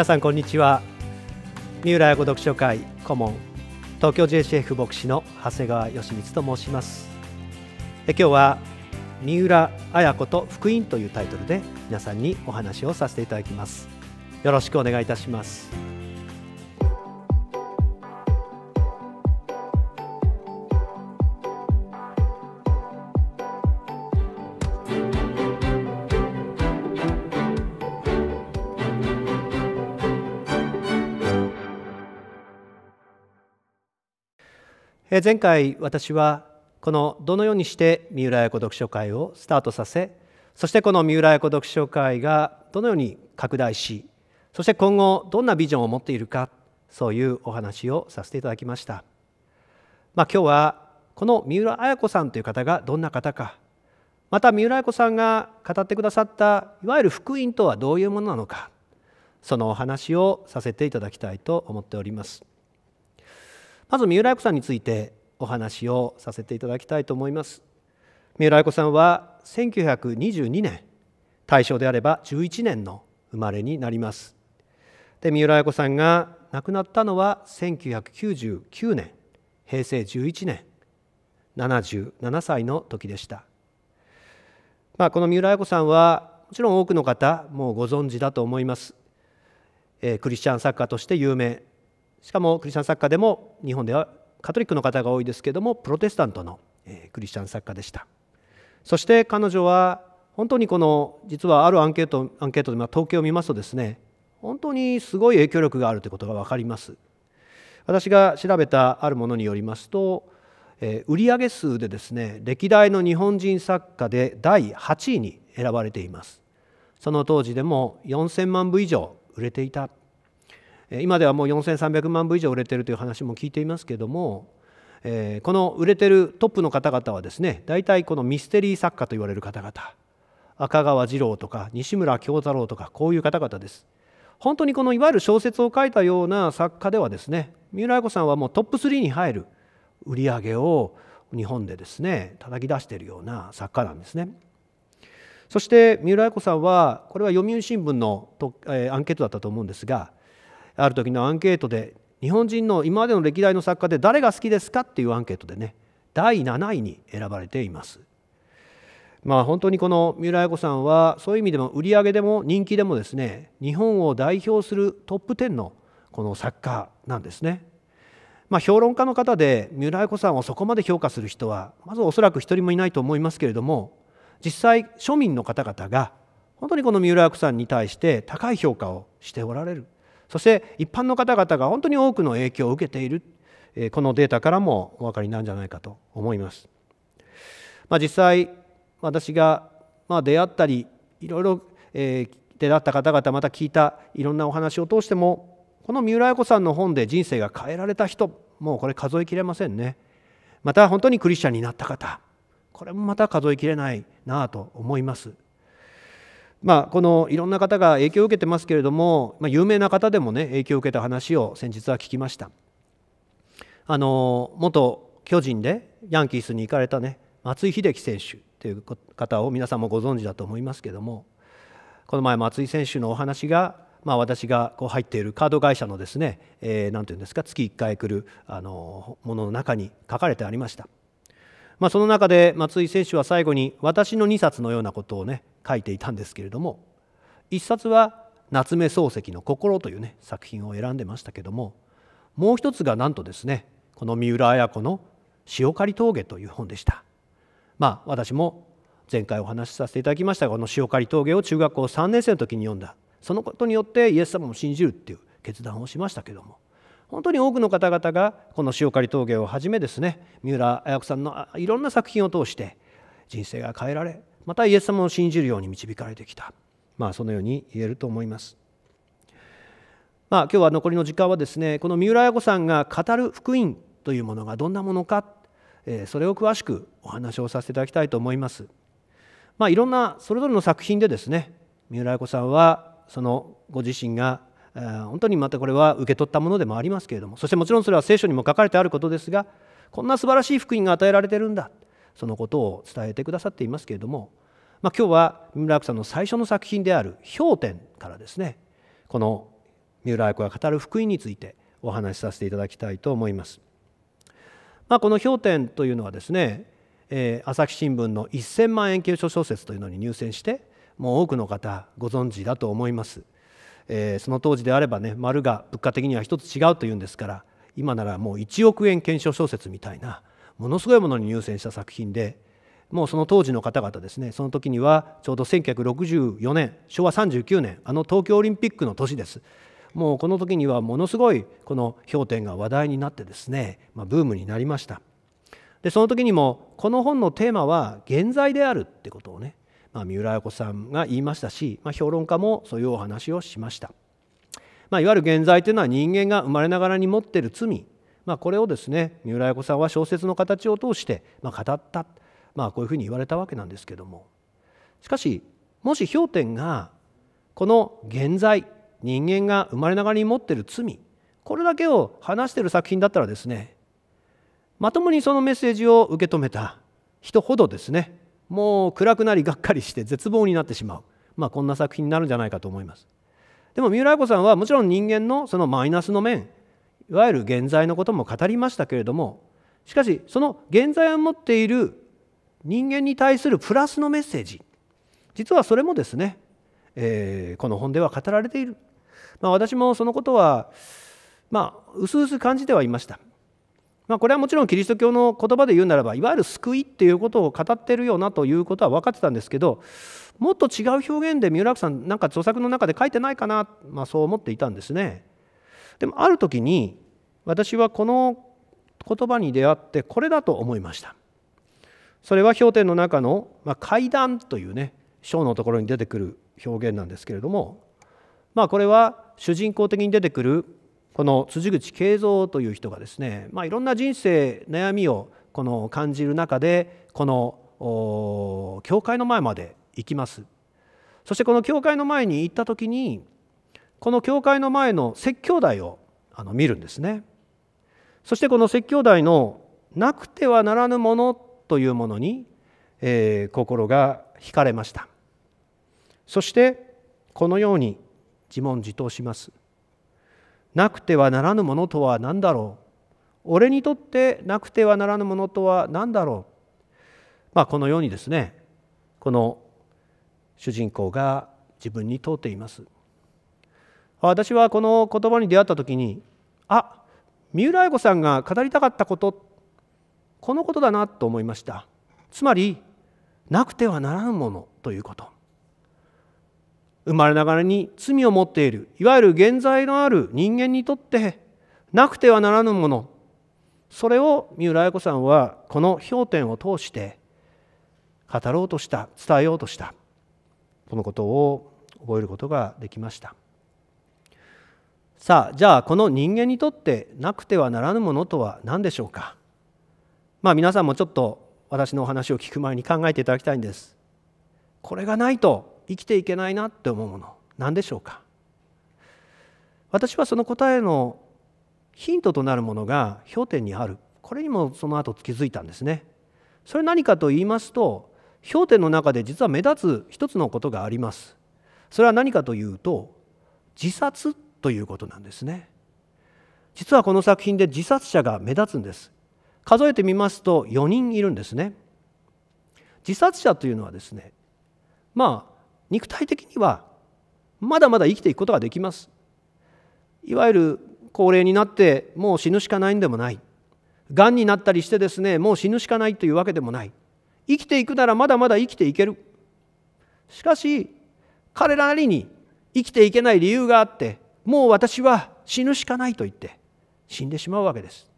皆さんこんにちは三浦読書会顧問東京 JCF 牧師の長谷川義光と申しますえ今日は三浦綾子と福音というタイトルで皆さんにお話をさせていただきますよろしくお願いいたします前回私はこのどのようにして三浦綾子読書会をスタートさせそしてこの三浦綾子読書会がどのように拡大しそして今後どんなビジョンを持っているかそういうお話をさせていただきました、まあ、今日はこの三浦綾子さんという方がどんな方かまた三浦綾子さんが語ってくださったいわゆる福音とはどういうものなのかそのお話をさせていただきたいと思っておりますまず三浦綾子さんについてお話をさせていただきたいと思います三浦綾子さんは1922年大正であれば11年の生まれになりますで三浦綾子さんが亡くなったのは1999年平成11年77歳の時でした、まあ、この三浦綾子さんはもちろん多くの方もうご存知だと思います、えー、クリスチャン作家として有名しかもクリスチャン作家でも日本ではカトリックの方が多いですけどもプロテスタントのクリスチャン作家でしたそして彼女は本当にこの実はあるアンケートアンケートで統計を見ますとですね本当にすごい影響力があるということが分かります私が調べたあるものによりますと、売上数でですね歴代の日本人作家で第8位に選ばれていますその当時でも4000万部以上売れていた今ではもう4300万部以上売れてるという話も聞いていますけども、えこの売れてるトップの方々はですね大体このミステリー作家と言われる方々赤川次郎とか西村京太郎とかこういう方々です。本当にこのいわゆる小説を書いたような作家ではですね三浦綾子さんはもうトップ3に入る売り上げを日本でですね叩き出しているような作家なんですね。そして三浦綾子さんはこれは読売新聞のと、えアンケートだったと思うんですがある時のアンケートで日本人の今までの歴代の作家で誰が好きですかっていうアンケートでね第7位に選ばれています。まあ、本当にこの三浦綾子さんはそういう意味でも売り上げでも人気でもですね日本を代表するトップ10のこの作家なんですね。まあ、評論家の方で三浦綾子さんをそこまで評価する人はまずおそらく一人もいないと思いますけれども実際庶民の方々が本当にこの三浦綾子さんに対して高い評価をしておられるそして一般の方々が本当に多くの影響を受けているこのデータからもお分かりなんじゃないかと思います。まあ、実際私がま出会ったりいろいろ出会った方々また聞いたいろんなお話を通してもこの三浦綾子さんの本で人生が変えられた人もうこれ数えきれませんね。また本当にクリスチャンになった方これもまた数えきれないなあと思います。まあ、このいろんな方が影響を受けてますけれども、まあ、有名な方でもね影響を受けた話を先日は聞きましたあの元巨人でヤンキースに行かれたね松井秀喜選手という方を皆さんもご存知だと思いますけどもこの前松井選手のお話が、まあ、私がこう入っているカード会社のですね何、えー、て言うんですか月1回来るあのものの中に書かれてありました。まあ、その中で松井選手は最後に私の2冊のようなことをね書いていたんですけれども一冊は「夏目漱石の心」というね作品を選んでましたけどももう一つがなんとですねこの三浦綾子の「塩刈峠」という本でした。まあ私も前回お話しさせていただきましたがこの「塩刈峠」を中学校3年生の時に読んだそのことによってイエス様を信じるっていう決断をしましたけども本当に多くの方々がこの塩刈峠をはじめですね三浦綾子さんのいろんな作品を通して人生が変えられまたイエス様を信じるように導かれてきた、まあ、そのように言えると思います。まあ、今日は残りの時間はですねこの三浦綾子さんが語る福音というものがどんなものか、えそれを詳しくお話をさせていただきたいと思います。まあ、いろんなそれぞれの作品でですね三浦綾子さんはそのご自身が本当にまたこれは受け取ったものでもありますけれどもそしてもちろんそれは聖書にも書かれてあることですがこんな素晴らしい福音が与えられてるんだそのことを伝えてくださっていますけれどもまあ、今日は三浦亜子さんの最初の作品である「氷点」からですねこの三浦亜子が語る福音についてお話しさせていただきたいと思います。まあ、この「氷点」というのはですね、えー、朝日新聞の1000万円級書小説というのに入選してもう多くの方ご存知だと思います。えー、その当時であればね丸が物価的には一つ違うというんですから今ならもう1億円検証小説みたいなものすごいものに入選した作品でもうその当時の方々ですねその時にはちょうど1964年昭和39年あの東京オリンピックの年ですもうこの時にはものすごいこの氷点が話題になってですね、まあ、ブームになりましたでその時にもこの本のテーマは「現在である」ってことをね、まあ、三浦綾子さんが言いましたし、まあ、評論家もそういうお話をしました、まあ、いわゆる現在というのは人間が生まれながらに持っている罪、まあ、これをですね三浦綾子さんは小説の形を通して、まあ、語ったまあこういうふうに言われたわけなんですけどもしかしもし氷点がこの現在人間が生まれながらに持ってる罪これだけを話してる作品だったらですねまともにそのメッセージを受け止めた人ほどですねもう暗くなりがっかりして絶望になってしまう、まあ、こんな作品になるんじゃないかと思います。でも三浦綾子さんはもちろん人間のそのマイナスの面いわゆる現在のことも語りましたけれどもしかしその現在を持っている人間に対するプラスのメッセージ実はそれもですね、えー、この本では語られている、まあ、私もそのことはまあ薄々感じてはいました、まあ、これはもちろんキリスト教の言葉で言うならばいわゆる救いっていうことを語ってるよなということは分かってたんですけどもっと違う表現で三浦さんなんか著作の中で書いてないかな、まあ、そう思っていたんですねでもある時に私はこの言葉に出会ってこれだと思いましたそれは評点の中の、まあ、階段というね章のところに出てくる表現なんですけれども、まあ、これは主人公的に出てくるこの辻口慶三という人がですね、まあ、いろんな人生悩みをこの感じる中でこの教会の前まで行きますそしてこの教会の前に行った時にこの教会の前の説教台をあの見るんですねそしてこの説教台のなくてはならぬものというものに、えー、心が惹かれましたそしてこのように自問自答しますなくてはならぬものとは何だろう俺にとってなくてはならぬものとは何だろうまあこのようにですねこの主人公が自分に問うています私はこの言葉に出会った時にあ三浦愛子さんが語りたかったことこのことだなと思いましたつまりなくてはならぬものということ生まれながらに罪を持っているいわゆる現在のある人間にとってなくてはならぬものそれを三浦綾子さんはこの氷点を通して語ろうとした伝えようとしたこのことを覚えることができましたさあじゃあこの人間にとってなくてはならぬものとは何でしょうかまあ皆さんもちょっと私のお話を聞く前に考えていただきたいんですこれがないと生きていけないなって思うもの何でしょうか私はその答えのヒントとなるものが氷点にあるこれにもその後気づいたんですねそれ何かと言いますと氷点の中で実は目立つ一つのことがありますそれは何かというと自殺ということなんですね実はこの作品で自殺者が目立つんです数えてみますと4人いるんですね自殺者というのはですねまあ肉体的にはまだまだ生きていくことができますいわゆる高齢になってもう死ぬしかないんでもないがんになったりしてですねもう死ぬしかないというわけでもない生きていくならまだまだ生きていけるしかし彼らなりに生きていけない理由があってもう私は死ぬしかないと言って死んでしまうわけです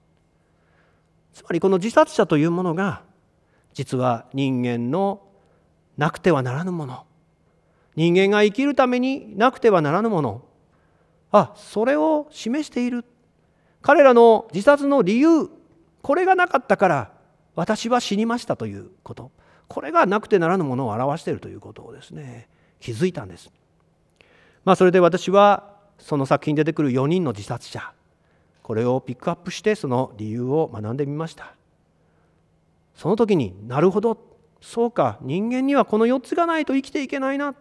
つまりこの自殺者というものが実は人間のなくてはならぬもの人間が生きるためになくてはならぬものあそれを示している彼らの自殺の理由これがなかったから私は死にましたということこれがなくてならぬものを表しているということをですね気づいたんです。まあ、それで私はその作品に出てくる4人の自殺者これをピックアップしてその理由を学んでみましたその時になるほどそうか人間にはこの4つがないと生きていけないな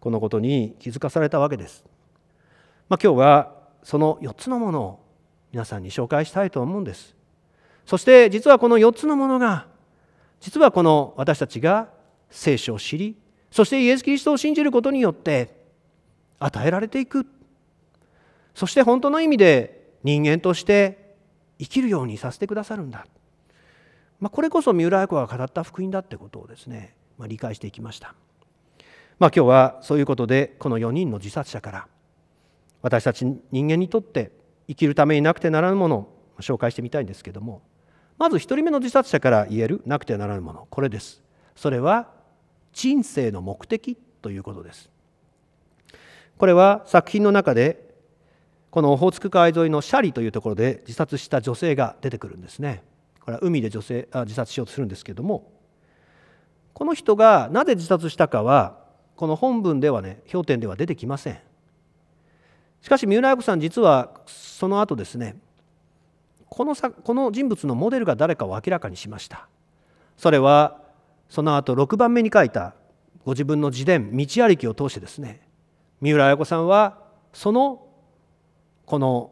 このことに気づかされたわけです、まあ、今日はその4つのものを皆さんに紹介したいと思うんですそして実はこの4つのものが実はこの私たちが聖書を知りそしてイエス・キリストを信じることによって与えられていくそして本当の意味で人間として生きるようにさせてくださるんだ、まあ、これこそ三浦綾子が語った福音だってことをですね、まあ、理解していきました、まあ、今日はそういうことでこの4人の自殺者から私たち人間にとって生きるためになくてならぬものを紹介してみたいんですけどもまず1人目の自殺者から言えるなくてならぬものこれですそれは人生の目的ということですこれは作品の中でこのオホーツク海沿いのシャリというところで自殺した女性が出てくるんですねこれは海で女性あ自殺しようとするんですけどもこの人がなぜ自殺したかはこの本文ではね評点では出てきませんしかし三浦綾子さん実はその後ですねこのさこの人物のモデルが誰かを明らかにしましたそれはその後6番目に書いたご自分の自伝「道ありき」を通してですね三浦綾子さんはそのこの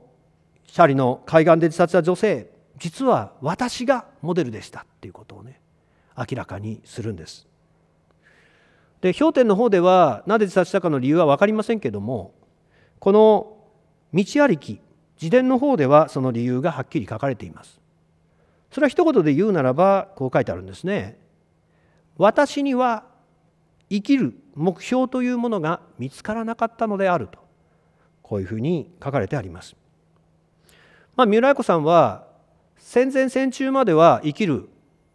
シャリの海岸で自殺した女性実は私がモデルでしたっていうことをね明らかにするんです。で氷点の方ではなぜ自殺したかの理由は分かりませんけどもこの道ありき自伝の方ではその理由がはっきり書かれています。それは一言で言うならばこう書いてあるんですね。私には生きる目標というものが見つからなかったのであると。こういうふうに書かれてあります。まあ、三浦綾子さんは戦前戦中までは生きる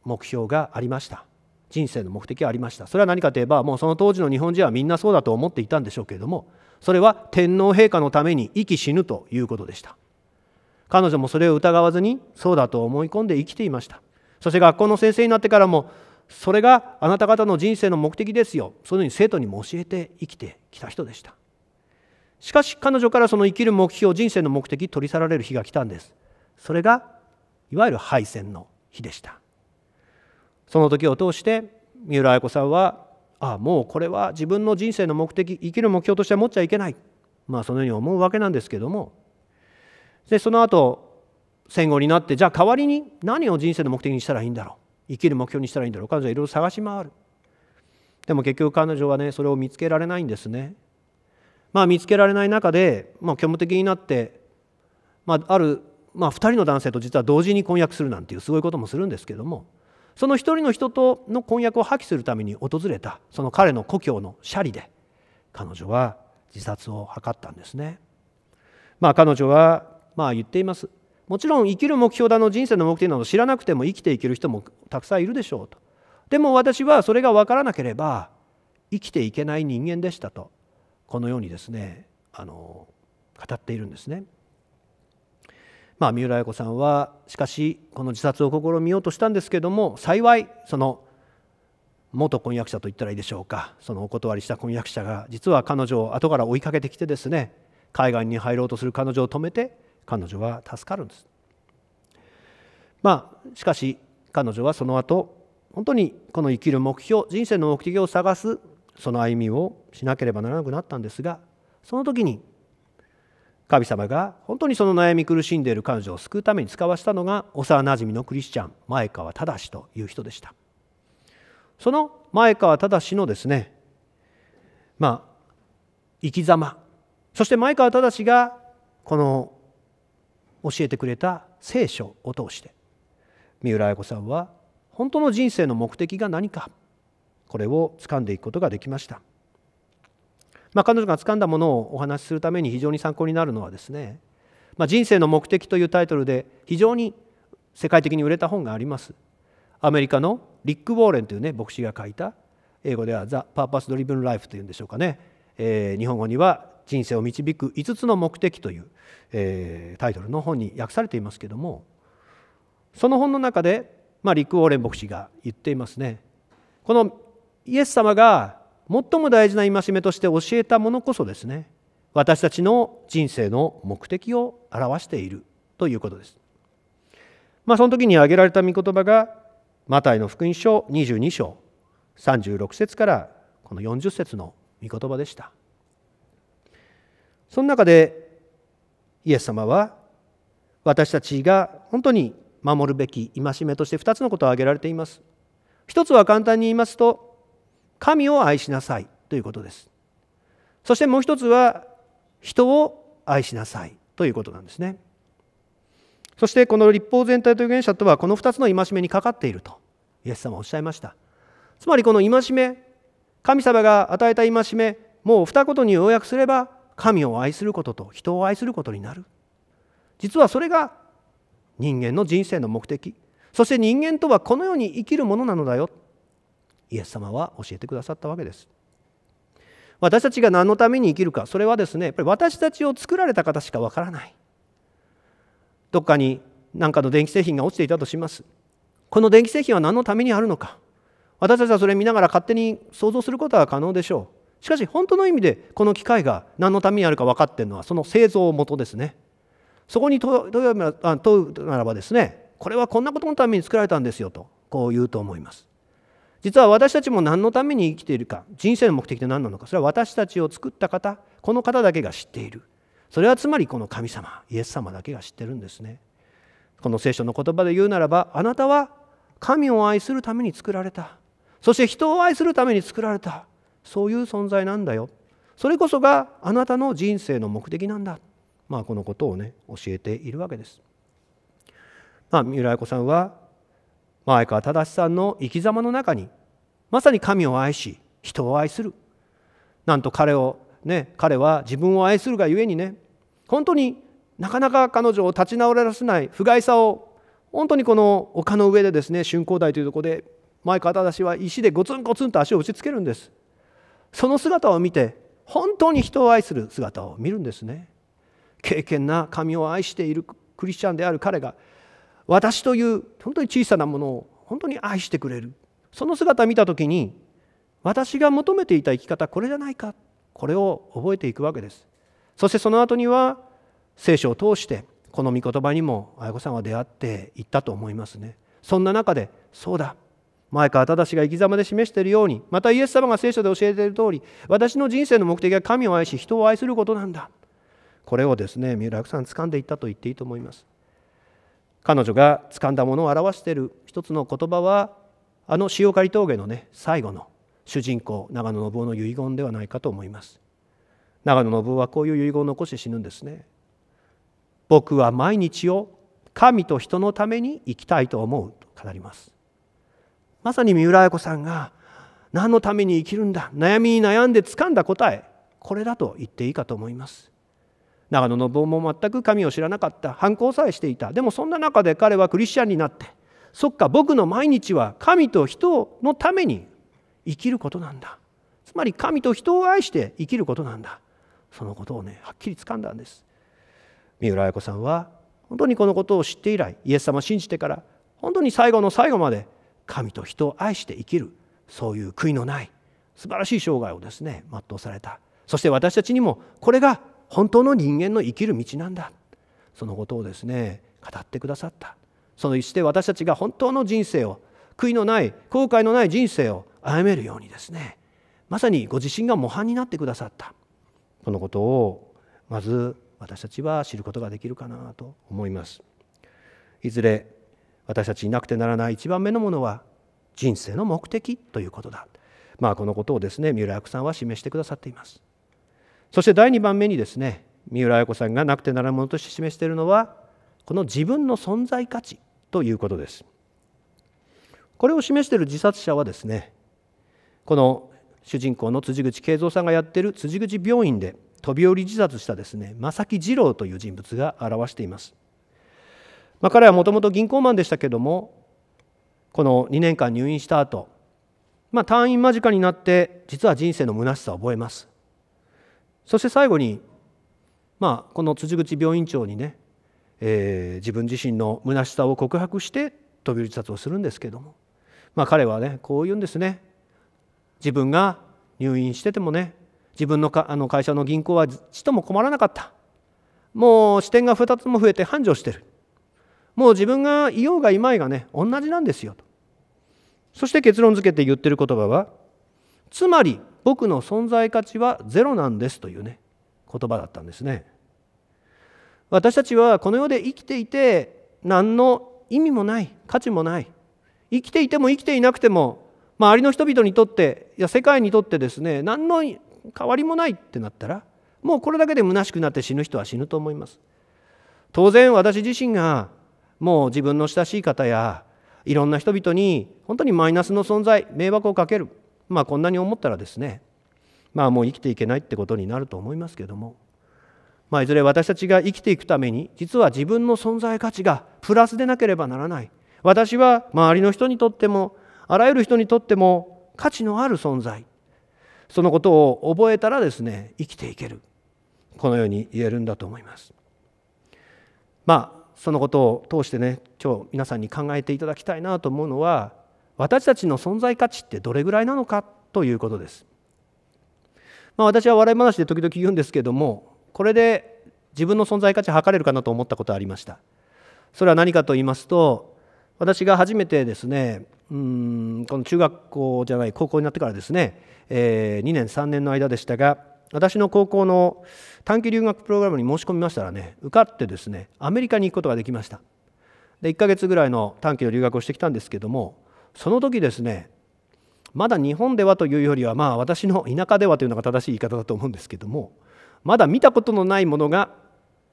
目標がありました人生の目的がありましたそれは何かといえばもうその当時の日本人はみんなそうだと思っていたんでしょうけれどもそれは天皇陛下のために生き死ぬということでした彼女もそれを疑わずにそうだと思い込んで生きていましたそして学校の先生になってからもそれがあなた方の人生の目的ですよそのように生徒にも教えて生きてきた人でしたしかし彼女からその生きる目標人生の目的取り去られる日が来たんですそれがいわゆる敗戦の日でしたその時を通して三浦綾子さんはああもうこれは自分の人生の目的生きる目標としては持っちゃいけないまあそのように思うわけなんですけどもでその後戦後になってじゃあ代わりに何を人生の目的にしたらいいんだろう生きる目標にしたらいいんだろう彼女はいろいろ探し回るでも結局彼女はねそれを見つけられないんですねまあ、見つけられない中で、まあ、虚無的になって、まあ、ある、まあ、2人の男性と実は同時に婚約するなんていうすごいこともするんですけどもその1人の人との婚約を破棄するために訪れたその彼の故郷のシャリで彼女は自殺を図ったんですね。まあ、彼女はまあ言っていますもちろん生きる目標だの人生の目的など知らなくても生きていける人もたくさんいるでしょうとでも私はそれが分からなければ生きていけない人間でしたとこのようにですねあの語っているんですね。まあ、三浦綾子さんはしかしこの自殺を試みようとしたんですけども幸いその元婚約者と言ったらいいでしょうかそのお断りした婚約者が実は彼女を後から追いかけてきてですね海外に入ろうとする彼女を止めて彼女は助かるんです。まあ、しかし彼女はその後本当にこの生きる目標人生の目的を探すその歩みをしなければならなくなったんですがその時に神様が本当にその悩み苦しんでいる彼女を救うために使わしたのが幼なじみのクリスチャン前川忠という人でしたその前川忠のですねまあ生き様そして前川忠がこの教えてくれた聖書を通して三浦綾子さんは本当の人生の目的が何かこれを掴んでいくことができました、まあ、彼女が掴んだものをお話しするために非常に参考になるのはですね「まあ、人生の目的」というタイトルで非常に世界的に売れた本がありますアメリカのリック・ウォーレンというね牧師が書いた英語では「ザ・パーパス・ドリブン・ライフ」というんでしょうかね、えー、日本語には「人生を導く5つの目的」という、えー、タイトルの本に訳されていますけどもその本の中で、まあ、リック・ウォーレン牧師が言っていますねこのイエス様が最も大事な戒めとして教えたものこそですね私たちの人生の目的を表しているということです。まあ、その時に挙げられた御言葉がマタイの福音書22章36節からこの40節の御言葉でした。その中でイエス様は私たちが本当に守るべき戒めとして2つのことを挙げられています。1つは簡単に言いますと神を愛しなさいということですそしてもう一つは人を愛しなさいということなんですねそしてこの立法全体と預言者とはこの2つの戒めにかかっているとイエス様はおっしゃいましたつまりこの戒め神様が与えた戒めもう二言に要約すれば神を愛することと人を愛することになる実はそれが人間の人生の目的そして人間とはこのように生きるものなのだよイエス様は教えてくださったわけです私たちが何のために生きるかそれはですねやっぱり私たちを作られた方しかわからないどっかに何かの電気製品が落ちていたとしますこの電気製品は何のためにあるのか私たちはそれを見ながら勝手に想像することは可能でしょうしかし本当の意味でこの機械が何のためにあるか分かっているのはその製造元ですねそこに問うならばですねこれはこんなことのために作られたんですよとこう言うと思います実は私たちも何のために生きているか人生の目的って何なのかそれは私たちを作った方この方だけが知っているそれはつまりこの神様イエス様だけが知ってるんですねこの聖書の言葉で言うならばあなたは神を愛するために作られたそして人を愛するために作られたそういう存在なんだよそれこそがあなたの人生の目的なんだまあこのことをね教えているわけですまあ三浦綾子さんは前川忠さんの生き様の中にまさに神を愛し人を愛するなんと彼をね彼は自分を愛するがゆえにね本当になかなか彼女を立ち直らせない不甲斐さを本当にこの丘の上でですね春光台というとこで前川忠は石でゴツンゴツンと足を打ちつけるんですその姿を見て本当に人を愛する姿を見るんですね敬虔な神を愛しているクリスチャンである彼が私という本当に小さなものを本当に愛してくれるその姿を見た時に私が求めていた生き方これじゃないかこれを覚えていくわけですそしてその後には聖書を通してこの御言葉にも綾子さんは出会っていったと思いますねそんな中でそうだ前川忠が生き様で示しているようにまたイエス様が聖書で教えている通り私の人生の目的は神を愛し人を愛することなんだこれをですね三浦さん掴んでいったと言っていいと思います彼女が掴んだものを表している一つの言葉はあの塩刈峠のね最後の主人公長野信夫の遺言ではないかと思います長野信夫はこういう遺言を残して死ぬんですね僕は毎日を神と人のために生きたいと思うと語りますまさに三浦綾子さんが何のために生きるんだ悩みに悩んで掴んだ答えこれだと言っていいかと思います長野信夫も全く神を知らなかった反抗さえしていたでもそんな中で彼はクリスチャンになってそっか僕の毎日は神と人のために生きることなんだつまり神と人を愛して生きることなんだそのことをねはっきりつかんだんです三浦綾子さんは本当にこのことを知って以来イエス様を信じてから本当に最後の最後まで神と人を愛して生きるそういう悔いのない素晴らしい生涯をですね全うされたそして私たちにもこれが本当の人間の生きる道なんだそのことをですね語ってくださったそして私たちが本当の人生を悔いのない後悔のない人生を歩めるようにですねまさにご自身が模範になってくださったこのことをまず私たちは知ることができるかなと思いますいずれ私たちになくてならない一番目のものは人生の目的ということだまあこのことをですね三浦役さんは示してくださっていますそして第2番目にですね三浦綾子さんがなくてならぬものとして示しているのはこの自分の存在価値ということですこれを示している自殺者はですねこの主人公の辻口慶三さんがやっている辻口病院で飛び降り自殺したですね正木二郎という人物が表しています、まあ、彼はもともと銀行マンでしたけどもこの2年間入院した後、まあ退院間近になって実は人生の虚しさを覚えますそして最後に、まあ、この辻口病院長にね、えー、自分自身の虚しさを告白して飛び自殺をするんですけども、まあ、彼はねこう言うんですね自分が入院しててもね自分のかあの会社の銀行はちとも困らなかったもう支店が2つも増えて繁盛してるもう自分がいようがいまいがね同じなんですよとそして結論付けて言ってる言葉はつまり僕の存在価値はゼロなんですというね言葉だったんですね私たちはこの世で生きていて何の意味もない価値もない生きていても生きていなくても周りの人々にとっていや世界にとってですね何の変わりもないってなったらもうこれだけで虚しくなって死ぬ人は死ぬと思います当然私自身がもう自分の親しい方やいろんな人々に本当にマイナスの存在迷惑をかけるまあ、こんなに思ったらですね、まあ、もう生きていけないってことになると思いますけども、まあ、いずれ私たちが生きていくために実は自分の存在価値がプラスでなければならない私は周りの人にとってもあらゆる人にとっても価値のある存在そのことを覚えたらですね生きていけるこのように言えるんだと思います。まあそのことを通してね今日皆さんに考えていただきたいなと思うのは私たちの存在価値ってどれぐらいなのかということです。まあ、私は笑い話で時々言うんですけどもこれで自分の存在価値測れるかなと思ったことありました。それは何かと言いますと私が初めてですねうんこの中学校じゃない高校になってからですね、えー、2年3年の間でしたが私の高校の短期留学プログラムに申し込みましたらね受かってですねアメリカに行くことができましたで1ヶ月ぐらいの短期の留学をしてきたんですけどもその時ですねまだ日本ではというよりはまあ私の田舎ではというのが正しい言い方だと思うんですけどもまだ見たことのないものが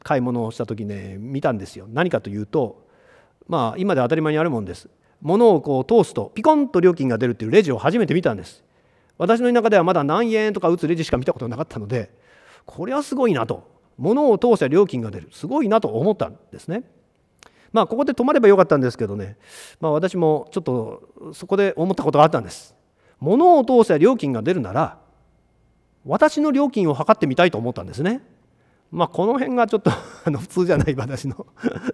買い物をした時ね見たんですよ何かというとまあ今で当たり前にあるもんです物をこう通すとピコンと料金が出るっていうレジを初めて見たんです私の田舎ではまだ何円とか打つレジしか見たことなかったのでこれはすごいなと物を通せば料金が出るすごいなと思ったんですねまあ、ここで泊まればよかったんですけどね、まあ、私もちょっとそこで思ったことがあったんです。物を通せ料金が出るなら、私の料金を測ってみたいと思ったんですね。まあ、この辺がちょっと あの普通じゃない私の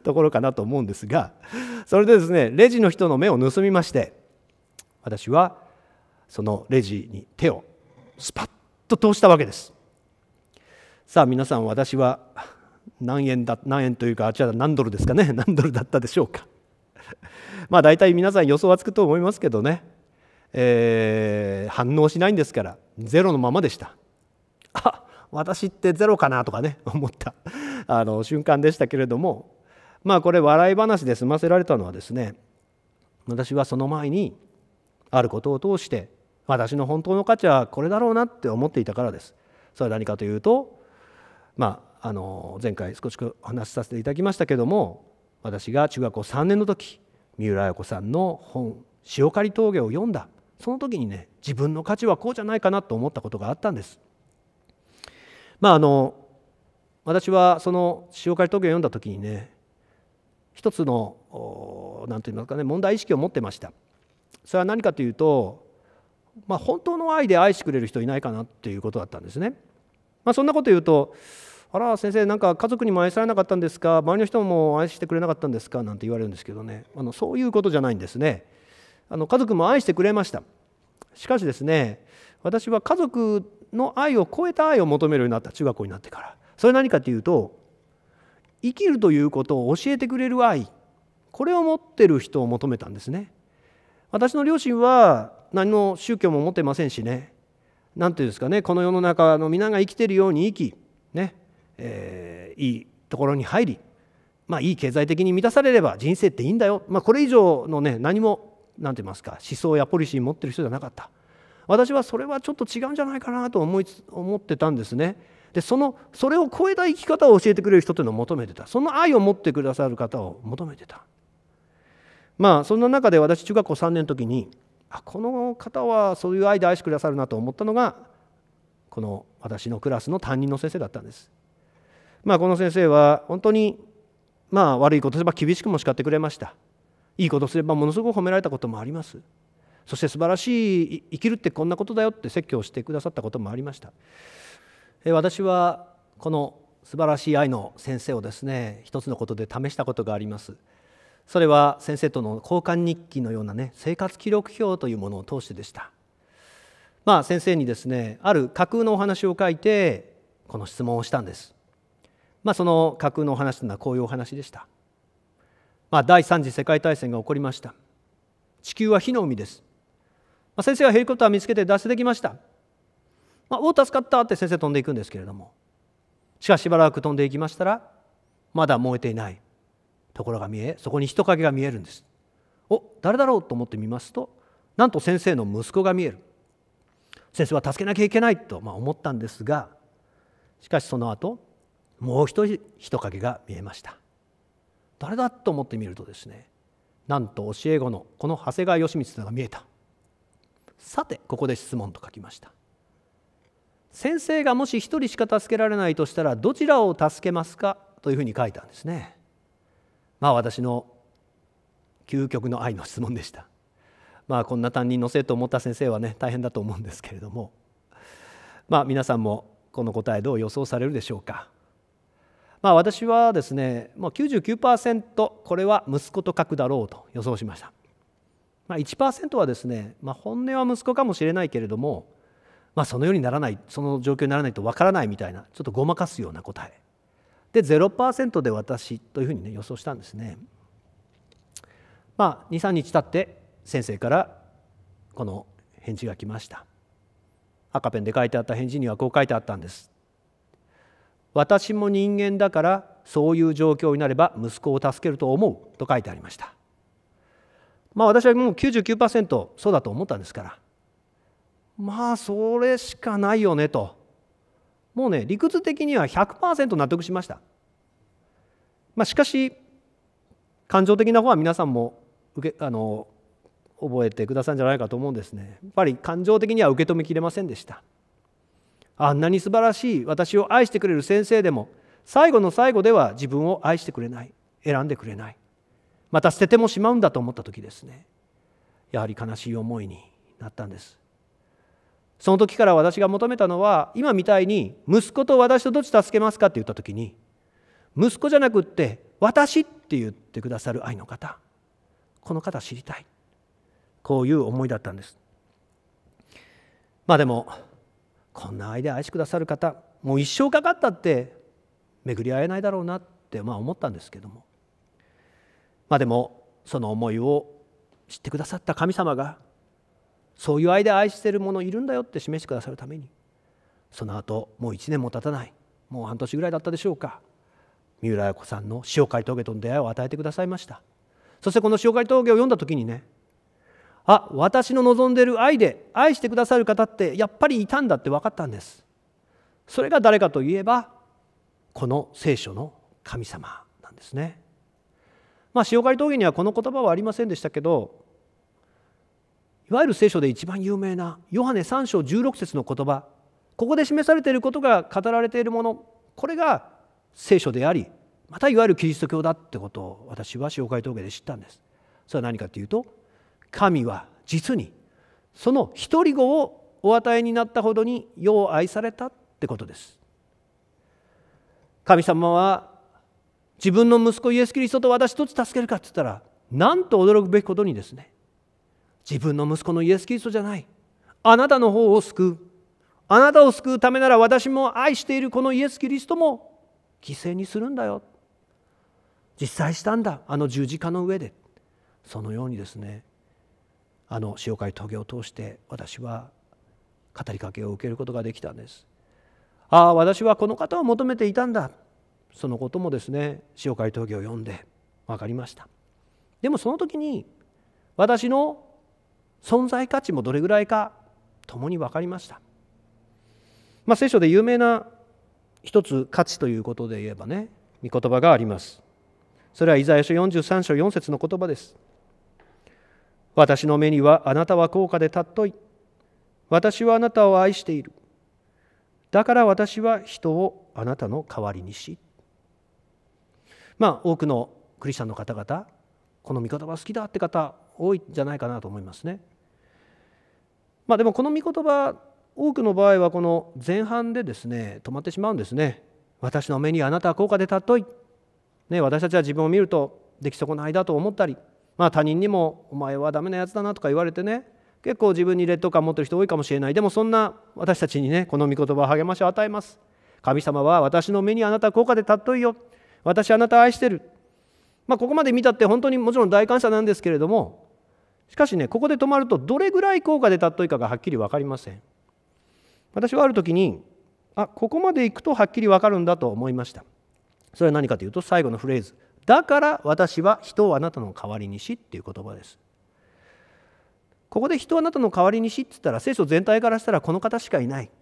ところかなと思うんですが、それでですね、レジの人の目を盗みまして、私はそのレジに手をスパッと通したわけです。さあ皆さん私は何円だ何円というかじゃあ何ドルですかね 何ドルだったでしょうか まあ大体皆さん予想はつくと思いますけどね、えー、反応しないんですからゼロのままでした あ私ってゼロかなとかね思ったあの瞬間でしたけれどもまあこれ笑い話で済ませられたのはですね私はその前にあることを通して私の本当の価値はこれだろうなって思っていたからです。それは何かというとまああの前回少しお話しさせていただきましたけども私が中学校3年の時三浦綾子さんの本「塩刈峠」を読んだその時にね自分の価値はこうじゃないかなと思ったことがあったんです。まああの私はその「塩刈峠」を読んだ時にね一つの何て言いますかね問題意識を持ってました。それは何かというと、まあ、本当の愛で愛してくれる人いないかなっていうことだったんですね。まあ、そんなこと言うとあら先生なんか家族にも愛されなかったんですか周りの人も愛してくれなかったんですかなんて言われるんですけどねあのそういうことじゃないんですねあの家族も愛してくれましたしかしですね私は家族の愛を超えた愛を求めるようになった中学校になってからそれ何かっていうと生きるということを教えてくれる愛これを持ってる人を求めたんですね私の両親は何の宗教も持ってませんしね何ていうんですかねこの世の中の皆が生きてるように生きねえー、いいところに入り、まあ、いい経済的に満たされれば人生っていいんだよ、まあ、これ以上の、ね、何も何て言いますか思想やポリシー持ってる人じゃなかった私はそれはちょっと違うんじゃないかなと思い思ってたんですねでそのそれを超えた生き方を教えてくれる人というのを求めてたその愛を持ってくださる方を求めてたまあそんな中で私中学校3年の時にあこの方はそういう愛で愛してくださるなと思ったのがこの私のクラスの担任の先生だったんですまあ、この先生は本当に、まあ、悪いことすれば厳しくも叱ってくれましたいいことすればものすごく褒められたこともありますそして素晴らしい生きるってこんなことだよって説教してくださったこともありました私はこの素晴らしい愛の先生をですね一つのことで試したことがありますそれは先生との交換日記のようなね生活記録表というものを通してでしたまあ先生にですねある架空のお話を書いてこの質問をしたんですまあ、その架空のお話というのはこういうお話でした、まあ、第3次世界大戦が起こりました地球は火の海です、まあ、先生はヘリコプター見つけて脱出できました、まあ、お助かったって先生飛んでいくんですけれどもしかししばらく飛んでいきましたらまだ燃えていないところが見えそこに人影が見えるんですお誰だろうと思ってみますとなんと先生の息子が見える先生は助けなきゃいけないと、まあ、思ったんですがしかしその後もう一人人影が見えました誰だと思ってみるとですねなんと教え子のこの長谷川義満が見えたさてここで質問と書きました先生がもし一人しか助けられないとしたらどちらを助けますかというふうに書いたんですねまあ私の究極の愛の質問でしたまあこんな担任の生徒を持った先生はね大変だと思うんですけれどもまあ皆さんもこの答えどう予想されるでしょうかまあ、私はですねもう99%これは息子と書くだろうと予想しました、まあ、1%はですね、まあ、本音は息子かもしれないけれども、まあ、そのようにならないその状況にならないとわからないみたいなちょっとごまかすような答えで0%で私というふうに、ね、予想したんですね、まあ、23日経って先生からこの返事が来ました赤ペンで書いてあった返事にはこう書いてあったんです私も人間だからそういう状況になれば息子を助けると思うと書いてありましたまあ私はもう99%そうだと思ったんですからまあそれしかないよねともうね理屈的には100%納得しました、まあ、しかし感情的な方は皆さんも受けあの覚えてくださるんじゃないかと思うんですねやっぱり感情的には受け止めきれませんでしたあんなに素晴らしい私を愛してくれる先生でも最後の最後では自分を愛してくれない選んでくれないまた捨ててもしまうんだと思った時ですねやはり悲しい思いになったんですその時から私が求めたのは今みたいに息子と私とどっち助けますかって言った時に息子じゃなくって私って言ってくださる愛の方この方知りたいこういう思いだったんですまあでもこんな愛で愛してくださる方もう一生かかったって巡り会えないだろうなってまあ思ったんですけどもまあでもその思いを知ってくださった神様がそういう愛で愛してる者いるんだよって示してくださるためにその後もう1年も経たないもう半年ぐらいだったでしょうか三浦綾子さんの「塩海峠」との出会いを与えてくださいましたそしてこの「塩海峠」を読んだ時にねあ私の望んでる愛で愛してくださる方ってやっぱりいたんだって分かったんですそれが誰かといえばこの聖書の神様なんですねまあ塩刈峠にはこの言葉はありませんでしたけどいわゆる聖書で一番有名なヨハネ3章16節の言葉ここで示されていることが語られているものこれが聖書でありまたいわゆるキリスト教だってことを私は塩刈峠で知ったんですそれは何かというと神は実にその一り子をお与えになったほどに世を愛されたってことです神様は自分の息子イエス・キリストと私一つ助けるかって言ったらなんと驚くべきことにですね自分の息子のイエス・キリストじゃないあなたの方を救うあなたを救うためなら私も愛しているこのイエス・キリストも犠牲にするんだよ実際したんだあの十字架の上でそのようにですねあの潮会峠を通して私は語りかけを受けることができたんです。ああ私はこの方を求めていたんだそのこともですね潮会峠を読んで分かりました。でもその時に私の存在価値もどれぐらいか共に分かりました。まあ、聖書で有名な一つ価値ということで言えばね御言葉があります。それはイザヤ書43章4節の言葉です。私の目にはあなたは高価で尊い。私はあなたを愛している。だから私は人をあなたの代わりにし。まあ多くのクリスチャンの方々、この御言葉好きだって方多いんじゃないかなと思いますね。まあでもこの御言葉多くの場合はこの前半でですね止まってしまうんですね。私の目にあなたは高価で尊い。ね、私たちは自分を見ると出来損ないだと思ったりまあ他人にも「お前はダメなやつだな」とか言われてね結構自分に劣等感持ってる人多いかもしれないでもそんな私たちにねこの御言葉を励ましを与えます神様は私の目にあなた高価で尊いよ私あなた愛してるまあここまで見たって本当にもちろん大感謝なんですけれどもしかしねここで止まるとどれぐらい高価で尊いかがはっきり分かりません私はある時にあここまでいくとはっきり分かるんだと思いましたそれは何かというと最後のフレーズだから私は人をあなたの代わりにしっていう言葉です。ここで人をあなたの代わりにしって言ったら聖書全体からしたらこの方しかいない。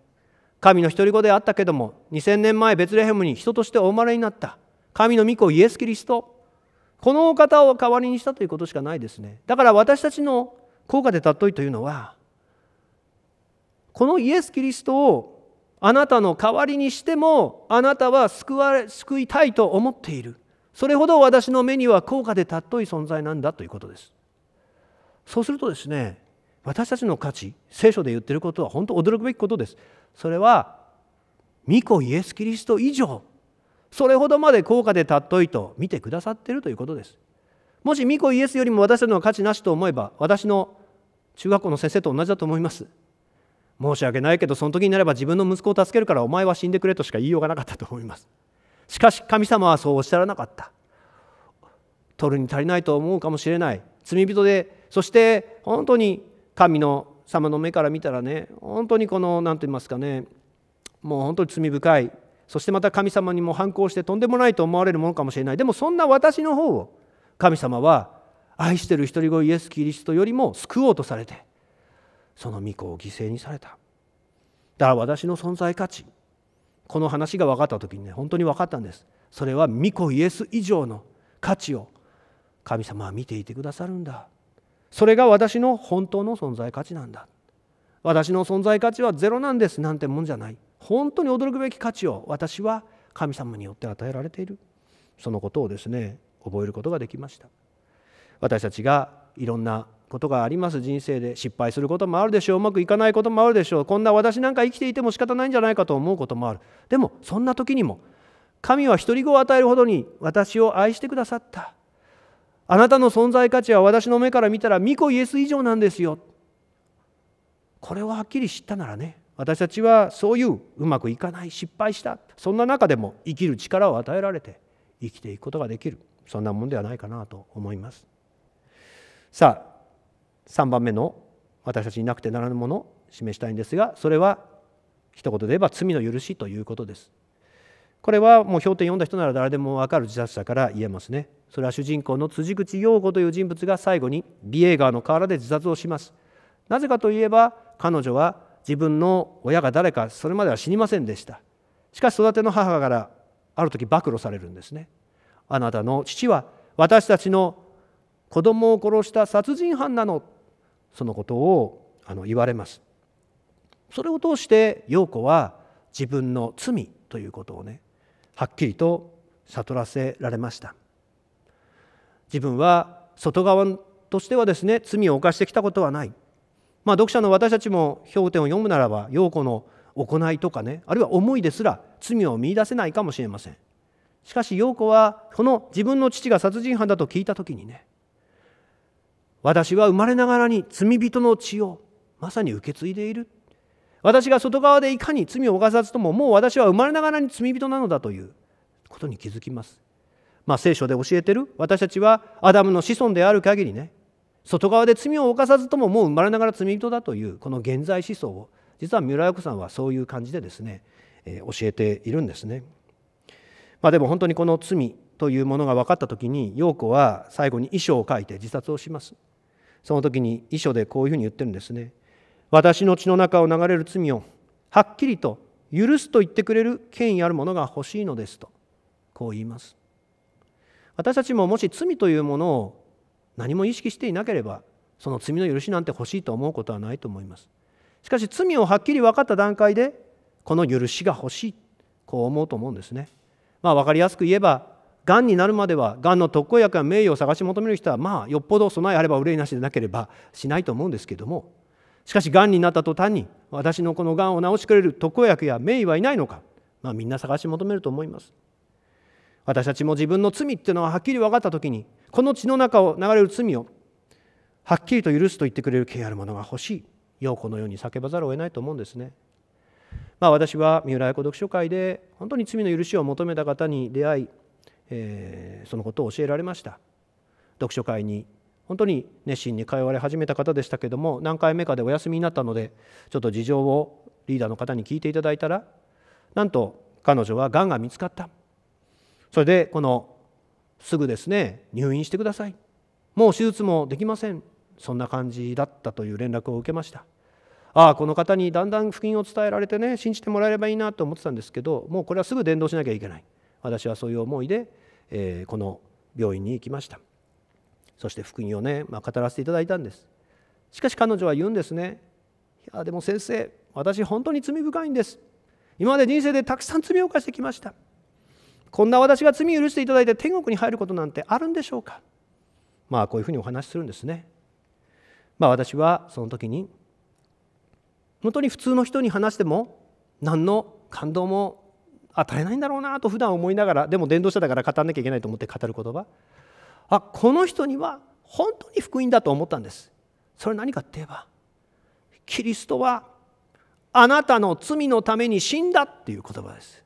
神の独り子であったけども2000年前ベツレヘムに人としてお生まれになった神の御子イエス・キリストこのお方を代わりにしたということしかないですねだから私たちの効果で尊いというのはこのイエス・キリストをあなたの代わりにしてもあなたは救われ救いたいと思っているそれほど私の目には高価で尊い存在なんだということですそうするとですね私たちの価値聖書で言ってることは本当驚くべきことですそれは御子イエス・キリスト以上それほどまで高価で尊いと見てくださっているということですもし御子イエスよりも私たちの価値なしと思えば私の中学校の先生と同じだと思います申し訳ないけどその時になれば自分の息子を助けるからお前は死んでくれとしか言いようがなかったと思いますしかし神様はそうおっしゃらなかった取るに足りないと思うかもしれない罪人でそして本当に神の様の目から見たらね本当にこの何と言いますかねもう本当に罪深いそしてまた神様にも反抗してとんでもないと思われるものかもしれないでもそんな私の方を神様は愛してる一人子イエス・キリストよりも救おうとされてその御子を犠牲にされただから私の存在価値この話が分かった時にね本当に分かったんですそれは巫女イエス以上の価値を神様は見ていてくださるんだそれが私の本当の存在価値なんだ私の存在価値はゼロなんですなんてもんじゃない本当に驚くべき価値を私は神様によって与えられているそのことをですね覚えることができました私たちがいろんなことがあります人生で失敗することもあるでしょううまくいかないこともあるでしょうこんな私なんか生きていても仕方ないんじゃないかと思うこともあるでもそんな時にも神は独り子を与えるほどに私を愛してくださったあなたの存在価値は私の目から見たら巫女イエス以上なんですよこれをはっきり知ったならね私たちはそういううまくいかない失敗したそんな中でも生きる力を与えられて生きていくことができるそんなもんではないかなと思いますさあ3番目の私たちになくてならぬものを示したいんですがそれは一言で言えば罪の許しということですこれはもう評点読んだ人なら誰でも分かる自殺者から言えますねそれは主人公の辻口陽子という人物が最後に美瑛川の河原で自殺をしますなぜかといえば彼女は自分の親が誰かそれまでは死にませんでしたしかし育ての母からある時暴露されるんですねあなたの父は私たちの子供を殺した殺人犯なのそのことをあの言われますそれを通して陽子は自分の罪ということをねはっきりと悟らせられました自分は外側としてはですね罪を犯してきたことはないまあ、読者の私たちも評点を読むならば陽子の行いとかねあるいは思いですら罪を見いだせないかもしれませんしかし陽子はこの自分の父が殺人犯だと聞いた時にね私は生まれながらに罪人の血をまさに受け継いでいる私が外側でいかに罪を犯さずとももう私は生まれながらに罪人なのだということに気づきます。まあ、聖書で教えてる私たちはアダムの子孫である限りね外側で罪を犯さずとももう生まれながら罪人だというこの現在思想を実は三浦子さんはそういう感じでですね、えー、教えているんですね。まあ、でも本当にこの罪というものが分かった時に陽子は最後に遺書を書いて自殺をします。その時に遺書でこういうふうに言ってるんですね。私の血の中を流れる罪をはっきりと許すと言ってくれる権威あるものが欲しいのですとこう言います。私たちももし罪というものを何も意識していなければその罪の許しなんて欲しいと思うことはないと思います。しかし罪をはっきり分かった段階でこの許しが欲しいこう思うと思うんですね。まあ、分かりやすく言えばがんになるまではがんの特効薬や名誉を探し求める人はまあよっぽど備えあれば憂いなしでなければしないと思うんですけどもしかしがんになった途端に私のこのがんを治してくれる特効薬や名医はいないのか、まあ、みんな探し求めると思います。私たちも自分の罪っていうのははっきり分かった時にこの血の中を流れる罪をはっきりと許すと言ってくれる敬あるものが欲しいようこのように叫ばざるを得ないと思うんですね。まあ、私は三浦綾子読書会で本当に罪の許しを求めた方に出会いえー、そのことを教えられました読書会に本当に熱心に通われ始めた方でしたけども何回目かでお休みになったのでちょっと事情をリーダーの方に聞いていただいたらなんと彼女はがんが見つかったそれでこのすぐですね入院してくださいもう手術もできませんそんな感じだったという連絡を受けましたああこの方にだんだん福音を伝えられてね信じてもらえればいいなと思ってたんですけどもうこれはすぐ伝道しなきゃいけない私はそういう思いでえー、この病院に行きましたそして福音をね、まあ、語らせていただいたんですしかし彼女は言うんですねいやでも先生私本当に罪深いんです今まで人生でたくさん罪を犯してきましたこんな私が罪を許していただいて天国に入ることなんてあるんでしょうかまあこういうふうにお話しするんですねまあ私はその時に本当に普通の人に話しても何の感動も足りないんだろうなと普段思いながらでも伝道者だから語らなきゃいけないと思って語る言葉あこの人には本当に福音だと思ったんですそれ何かって言えばキリストはあなたの罪のために死んだっていう言葉です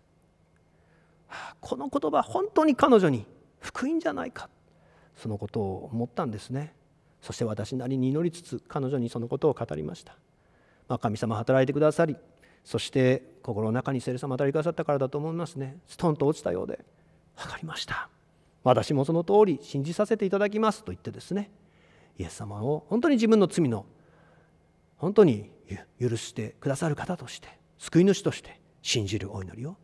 この言葉本当に彼女に福音じゃないかそのことを思ったんですねそして私なりに祈りつつ彼女にそのことを語りました、まあ、神様働いてくださりそして心の中に聖霊様当たりくださったからだと思いますねストンと落ちたようで「分かりました私もその通り信じさせていただきます」と言ってですねイエス様を本当に自分の罪の本当に許してくださる方として救い主として信じるお祈りを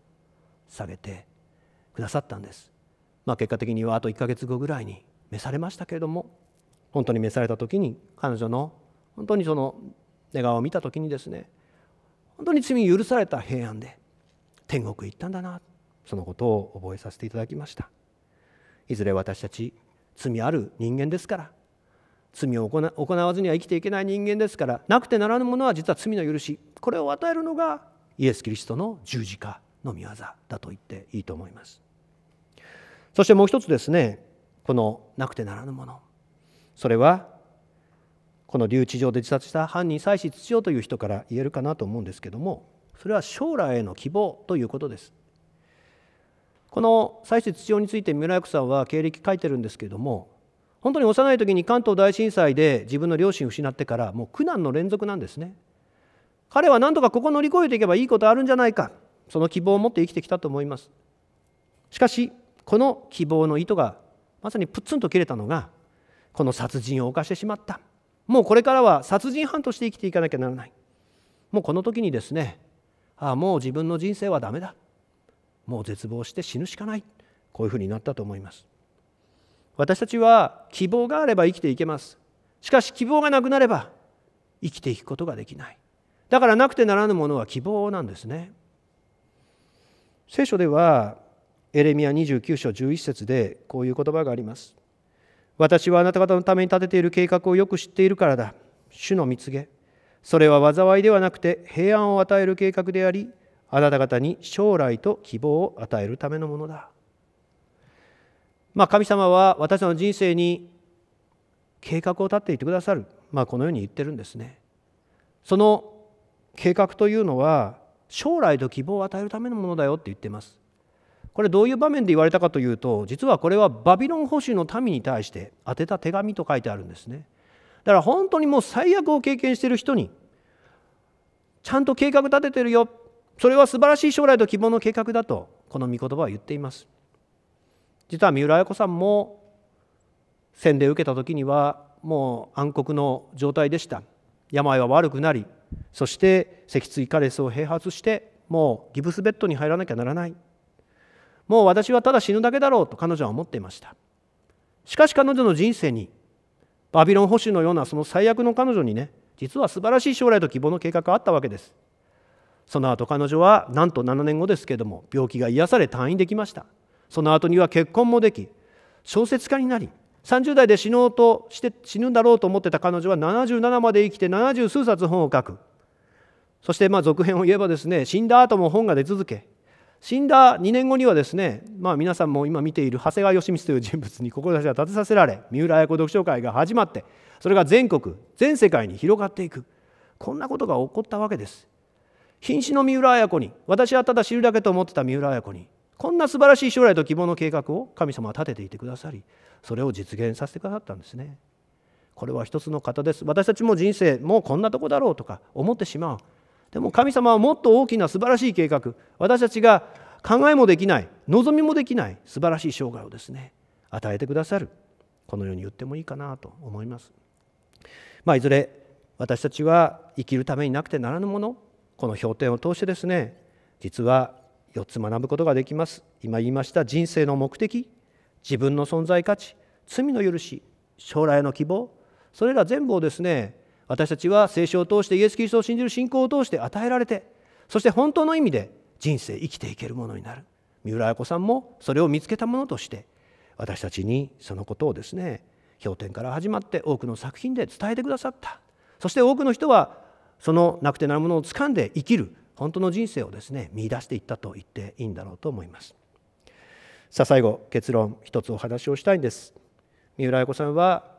下げてくださったんです、まあ、結果的にはあと1ヶ月後ぐらいに召されましたけれども本当に召された時に彼女の本当にその寝顔を見た時にですね本当に罪に許された平安で天国へ行ったんだなそのことを覚えさせていただきましたいずれ私たち罪ある人間ですから罪を行わずには生きていけない人間ですからなくてならぬものは実は罪の許しこれを与えるのがイエス・キリストの十字架の御業だと言っていいと思いますそしてもう一つですねこのなくてならぬものそれはこの留置場で自殺した犯人妻子父親という人から言えるかなと思うんですけどもそれは将来への希望ということですこの妻子父親について三浦役さんは経歴書いてるんですけども本当に幼い時に関東大震災で自分の両親を失ってからもう苦難の連続なんですね彼は何とかここ乗り越えていけばいいことあるんじゃないかその希望を持って生きてきたと思いますしかしこの希望の糸がまさにプッツンと切れたのがこの殺人を犯してしまったもうこれからは殺人犯として生きていかなきゃならないもうこの時にですねああもう自分の人生はダメだもう絶望して死ぬしかないこういうふうになったと思います私たちは希望があれば生きていけますしかし希望がなくなれば生きていくことができないだからなくてならぬものは希望なんですね聖書ではエレミア29章11節でこういう言葉があります私はあなた方のために立てている計画をよく知っているからだ。主の蜜げ。それは災いではなくて平安を与える計画であり、あなた方に将来と希望を与えるためのものだ。まあ、神様は私の人生に計画を立っていてくださる、まあ、このように言ってるんですね。その計画というのは将来と希望を与えるためのものだよって言ってます。これどういう場面で言われたかというと実はこれはバビロン保守の民に対して宛てた手紙と書いてあるんですねだから本当にもう最悪を経験している人にちゃんと計画立ててるよそれは素晴らしい将来と希望の計画だとこの御言葉は言っています実は三浦綾子さんも洗礼を受けた時にはもう暗黒の状態でした病は悪くなりそして脊椎加レスを併発してもうギブスベッドに入らなきゃならないもう私はただ死ぬだけだろうと彼女は思っていましたしかし彼女の人生にバビロン保守のようなその最悪の彼女にね実は素晴らしい将来と希望の計画があったわけですその後彼女はなんと7年後ですけれども病気が癒され退院できましたその後には結婚もでき小説家になり30代で死のうとして死ぬんだろうと思ってた彼女は77まで生きて70数冊本を書くそしてまあ続編を言えばですね死んだ後も本が出続け死んだ2年後にはですね、まあ、皆さんも今見ている長谷川義満という人物に志を立てさせられ三浦綾子読書会が始まってそれが全国全世界に広がっていくこんなことが起こったわけです瀕死の三浦綾子に私はただ知るだけと思ってた三浦綾子にこんな素晴らしい将来と希望の計画を神様は立てていてくださりそれを実現させてくださったんですねこれは一つの方です私たちも人生もうこんなとこだろうとか思ってしまうでも神様はもっと大きな素晴らしい計画私たちが考えもできない望みもできない素晴らしい生涯をですね与えてくださるこのように言ってもいいかなと思います。まあ、いずれ私たちは生きるためになくてならぬものこの評点を通してですね実は4つ学ぶことができます今言いました人生の目的自分の存在価値罪の許し将来の希望それら全部をですね私たちは聖書を通してイエス・キリストを信じる信仰を通して与えられてそして本当の意味で人生生きていけるものになる三浦綾子さんもそれを見つけたものとして私たちにそのことをですね氷点から始まって多くの作品で伝えてくださったそして多くの人はそのなくてなるものを掴んで生きる本当の人生をですね見出していったと言っていいんだろうと思いますさあ最後結論一つお話をしたいんです三浦綾子さんは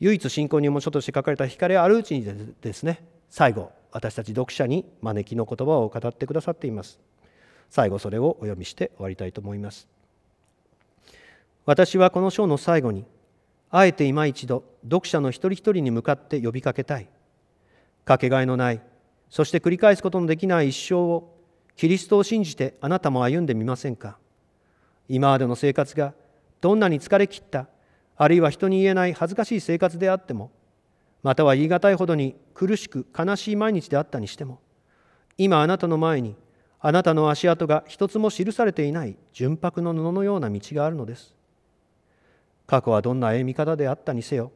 唯一信仰入門書として書かれた光あるうちにですね最後私たち読者に招きの言葉を語ってくださっています最後それをお読みして終わりたいと思います私はこの章の最後にあえて今一度読者の一人一人に向かって呼びかけたいかけがえのないそして繰り返すことのできない一生をキリストを信じてあなたも歩んでみませんか今までの生活がどんなに疲れ切ったあるいは人に言えない恥ずかしい生活であってもまたは言い難いほどに苦しく悲しい毎日であったにしても今あなたの前にあなたの足跡が一つも記されていない純白の布のような道があるのです過去はどんな歩み方であったにせよ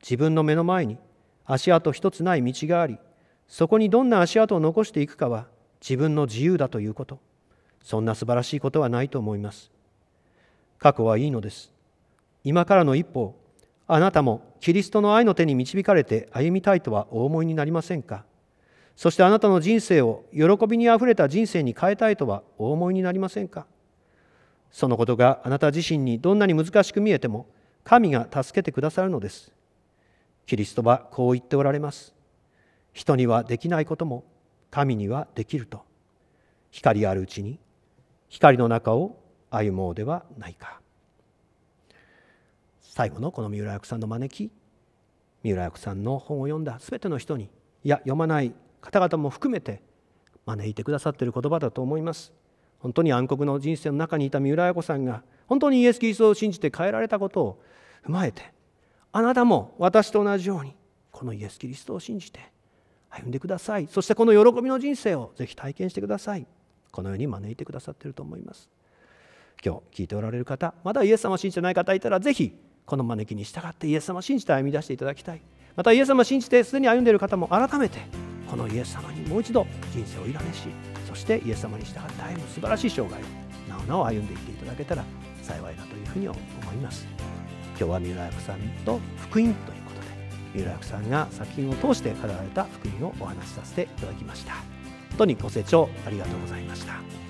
自分の目の前に足跡一つない道がありそこにどんな足跡を残していくかは自分の自由だということそんな素晴らしいことはないと思います過去はいいのです今からの一歩あなたもキリストの愛の手に導かれて歩みたいとはお思いになりませんかそしてあなたの人生を喜びにあふれた人生に変えたいとはお思いになりませんかそのことがあなた自身にどんなに難しく見えても神が助けてくださるのです。キリストはこう言っておられます。人にはできないことも神にはできると。光あるうちに光の中を歩もうではないか。最後のこの三浦役さんの招き三浦役さんの本を読んだ全ての人にいや読まない方々も含めて招いてくださっている言葉だと思います。本当に暗黒の人生の中にいた三浦綾子さんが本当にイエス・キリストを信じて変えられたことを踏まえてあなたも私と同じようにこのイエス・キリストを信じて歩んでくださいそしてこの喜びの人生をぜひ体験してくださいこのように招いてくださっていると思います今日聞いておられる方まだイエス様を信じてない方いたらぜひこの招きに従ってイエス様を信じて歩み出していただきたいまたイエス様を信じてすでに歩んでいる方も改めてこのイエス様にもう一度人生を委ねしそしてイエス様に従って歩む素晴らしい生涯をなおなお歩んでいっていただけたら幸いだというふうに思います今日は三浦役さんと福音ということで三浦役さんが作品を通して語られた福音をお話しさせていただきました本当にご清聴ありがとうございました。